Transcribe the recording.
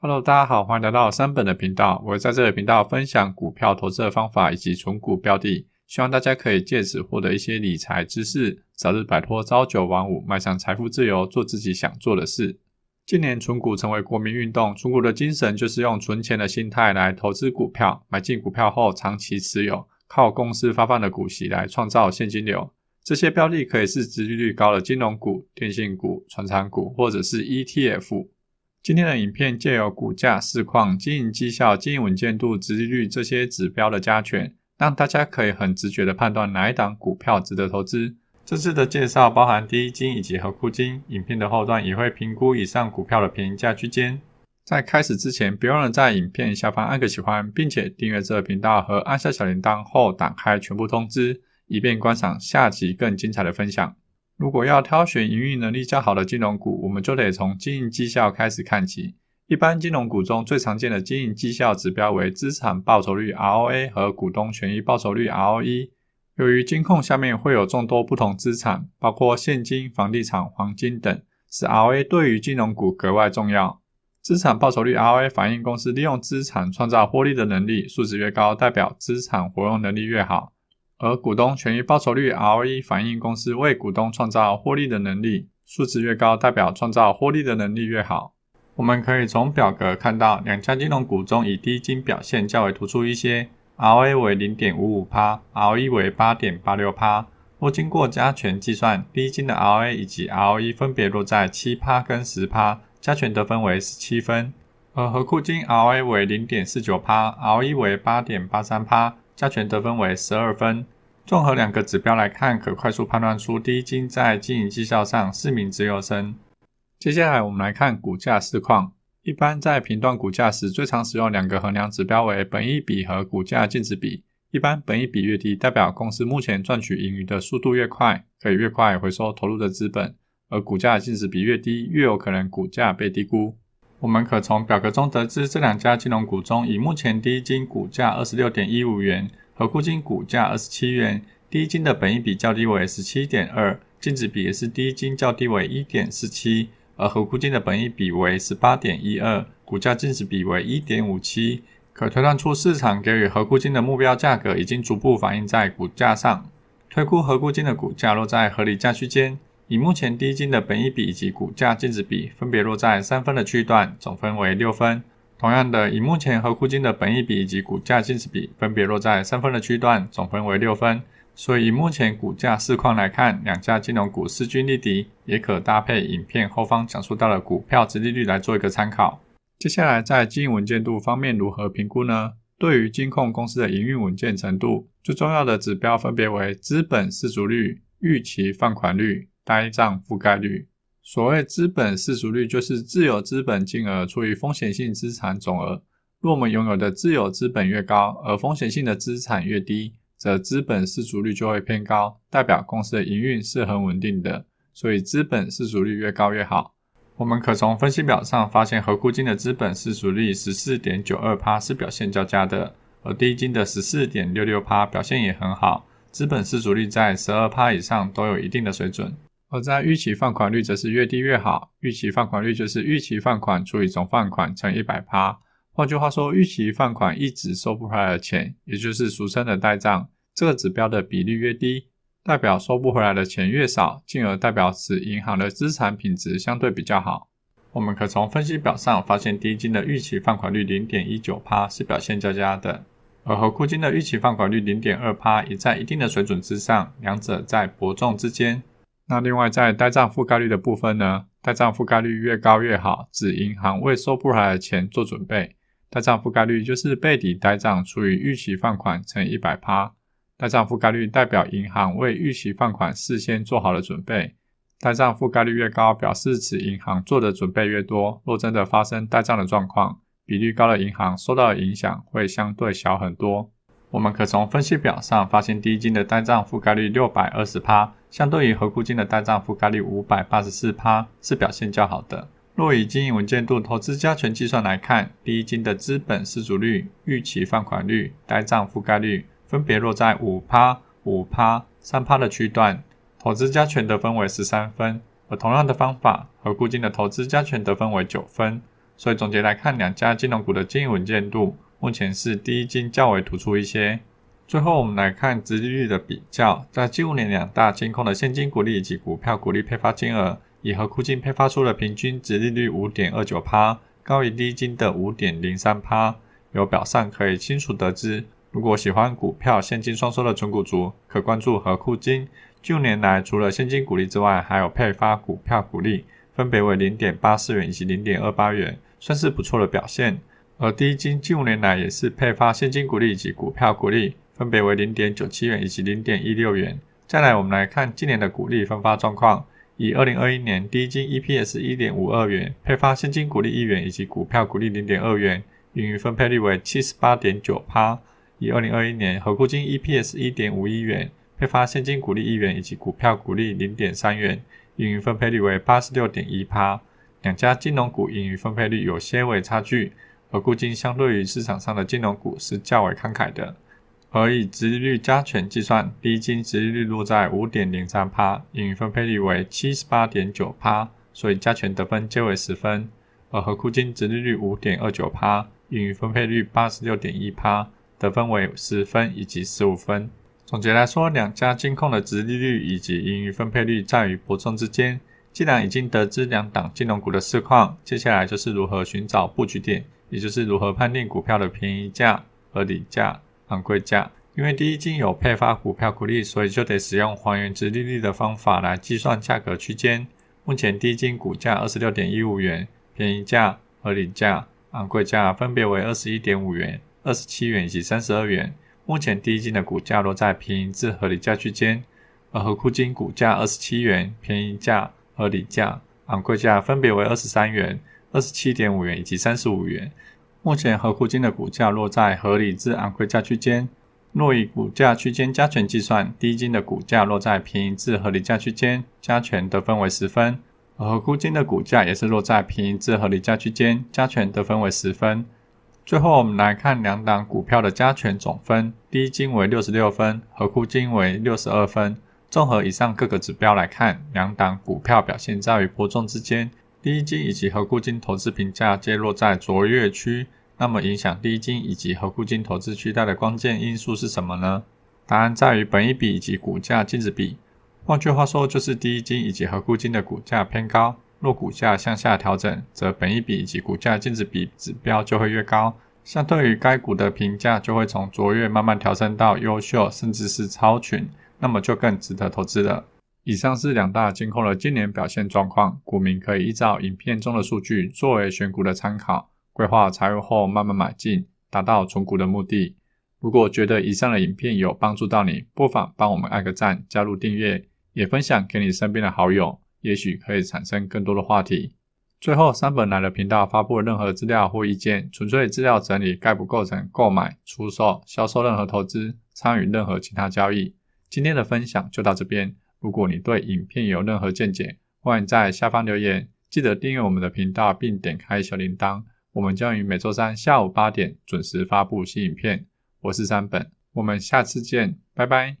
Hello，大家好，欢迎来到三本的频道。我会在这个频道分享股票投资的方法以及存股标的，希望大家可以借此获得一些理财知识，早日摆脱朝九晚五，迈向财富自由，做自己想做的事。近年存股成为国民运动，存股的精神就是用存钱的心态来投资股票，买进股票后长期持有，靠公司发放的股息来创造现金流。这些标的可以是殖利率高的金融股、电信股、船厂股，或者是 ETF。今天的影片借由股价、市况、经营绩效、经营稳健度、殖利率这些指标的加权，让大家可以很直觉的判断哪一档股票值得投资。这次的介绍包含第一金以及和库金，影片的后段也会评估以上股票的评价区间。在开始之前，别忘了在影片下方按个喜欢，并且订阅这个频道和按下小铃铛后打开全部通知，以便观赏下集更精彩的分享。如果要挑选营运能力较好的金融股，我们就得从经营绩效开始看起。一般金融股中最常见的经营绩效指标为资产报酬率 （ROA） 和股东权益报酬率 （ROE）。由于金控下面会有众多不同资产，包括现金、房地产、黄金等，使 ROA 对于金融股格外重要。资产报酬率 （ROA） 反映公司利用资产创造获利的能力，数值越高，代表资产活用能力越好。而股东权益报酬率 （ROE） 反映公司为股东创造获利的能力，数值越高，代表创造获利的能力越好。我们可以从表格看到，两家金融股中，以低金表现较为突出一些，ROE 为 0.55%，ROE 为8.86%。若经过加权计算，低金的 r o a 以及 ROE 分别落在7%跟10%，加权得分为17分。而和库金 r o a 为 0.49%，ROE 为8.83%。加权得分为十二分，综合两个指标来看，可快速判断出第一金在经营绩效上是名优生。接下来我们来看股价市况。一般在评断股价时，最常使用两个衡量指标为本益比和股价净值比。一般本益比越低，代表公司目前赚取盈余的速度越快，可以越快回收投入的资本；而股价净值比越低，越有可能股价被低估。我们可从表格中得知，这两家金融股中，以目前低金股价二十六点一五元和沽金股价二十七元，低金的本益比较低为十七点二，净值比也是低金较低为一点四七，而和沽金的本益比为十八点一二，股价净值比为一点五七，可推断出市场给予和沽金的目标价格已经逐步反映在股价上，推估和沽金的股价落在合理价区间。以目前低金的本益比以及股价净值比分别落在三分的区段，总分为六分。同样的，以目前和库金的本益比以及股价净值比分别落在三分的区段，总分为六分。所以以目前股价市况来看，两家金融股势均力敌，也可搭配影片后方讲述到的股票殖利率来做一个参考。接下来在经营稳健度方面如何评估呢？对于金控公司的营运稳健程度，最重要的指标分别为资本市足率、预期放款率。呆账覆盖率，所谓资本失足率就是自有资本金额除以风险性资产总额。若我们拥有的自有资本越高，而风险性的资产越低，则资本失足率就会偏高，代表公司的营运是很稳定的。所以资本失足率越高越好。我们可从分析表上发现，合股金的资本失足率十四点九二趴是表现较佳的，而低金的十四点六六趴表现也很好，资本失足率在十二趴以上都有一定的水准。而在预期放款率则是越低越好。预期放款率就是预期放款除以总放款乘一百趴。换句话说，预期放款一直收不回来的钱，也就是俗称的呆账。这个指标的比例越低，代表收不回来的钱越少，进而代表此银行的资产品质相对比较好。我们可从分析表上发现，低金的预期放款率零点一九趴是表现较佳的，而和库金的预期放款率零点二趴也在一定的水准之上，两者在伯仲之间。那另外在呆账覆盖率的部分呢？呆账覆盖率越高越好，指银行为收不回来的钱做准备。呆账覆盖率就是背底呆账除以预期放款乘一百趴。呆账覆盖率代表银行为预期放款事先做好了准备。呆账覆盖率越高，表示此银行做的准备越多。若真的发生呆账的状况，比率高的银行受到的影响会相对小很多。我们可从分析表上发现，第一金的呆账覆盖率六百二十趴。相对于合固金的代账覆盖率五百八十四趴是表现较好的。若以经营稳健度投资加权计算来看，第一金的资本失足率、预期放款率、呆账覆盖率分别落在五趴、五趴、三趴的区段，投资加权得分为十三分；而同样的方法，和固金的投资加权得分为九分。所以总结来看，两家金融股的经营稳健度目前是第一金较为突出一些。最后我们来看殖利率的比较，在近五年两大金控的现金股利以及股票股利配发金额，以和酷金配发出的平均殖利率五点二九%，高于低金的五点零三%，由表上可以清楚得知，如果喜欢股票现金双收的纯股族，可关注和酷金。近五年来除了现金股利之外，还有配发股票股利，分别为零点八四元以及零点二八元，算是不错的表现。而低金近五年来也是配发现金股利以及股票股利。分别为零点九七元以及零点一六元。再来，我们来看今年的股利分发状况。以二零二一年低金 EPS 一点五二元，配发现金股利一元以及股票股利零点二元，盈余分配率为七十八点九八。以二零二一年合股金 EPS 一点五一元，配发现金股利一元以及股票股利零点三元，盈余分配率为八十六点一八。两家金融股盈余分配率有些微差距，合库金相对于市场上的金融股是较为慷慨的。而以殖利率加权计算，低金殖利率落在五点零三帕，盈余分配率为七十八点九帕，所以加权得分皆为十分。而合库金殖利率五点二九帕，盈余分配率八十六点一帕，得分为十分以及十五分。总结来说，两家金控的殖利率以及盈余分配率在于伯仲之间。既然已经得知两档金融股的市况，接下来就是如何寻找布局点，也就是如何判定股票的便宜价和底价。昂贵价，因为第一金有配发股票股利，所以就得使用还原值利率的方法来计算价格区间。目前第一金股价二十六点一五元，便宜价合理价、昂贵价分别为二十一点五元、二十七元以及三十二元。目前第一金的股价落在便宜至合理价区间，而合库金股价二十七元，便宜价、合理价、昂贵价分别为二十三元、二十七点五元以及三十五元。目前合库金的股价落在合理至昂贵价区间。若以股价区间加权计算，低金的股价落在平宜至合理价区间，加权得分为十分；而合库金的股价也是落在平宜至合理价区间，加权得分为十分。最后，我们来看两档股票的加权总分，低金为六十六分，合库金为六十二分。综合以上各个指标来看，两档股票表现在于波动之间。低金以及合固金投资评价皆落在卓越区，那么影响低金以及合固金投资区带的关键因素是什么呢？答案在于本一比以及股价净值比。换句话说，就是低一金以及合固金的股价偏高，若股价向下调整，则本一比以及股价净值比指标就会越高，相对于该股的评价就会从卓越慢慢调升到优秀，甚至是超群，那么就更值得投资了。以上是两大金控的今年表现状况，股民可以依照影片中的数据作为选股的参考，规划财务后慢慢买进，达到重股的目的。如果觉得以上的影片有帮助到你，不妨帮我们按个赞，加入订阅，也分享给你身边的好友，也许可以产生更多的话题。最后，三本来的频道发布任何资料或意见，纯粹资料整理，概不构成购买、出售、销售任何投资，参与任何其他交易。今天的分享就到这边。如果你对影片有任何见解，欢迎在下方留言。记得订阅我们的频道，并点开小铃铛。我们将于每周三下午八点准时发布新影片。我是山本，我们下次见，拜拜。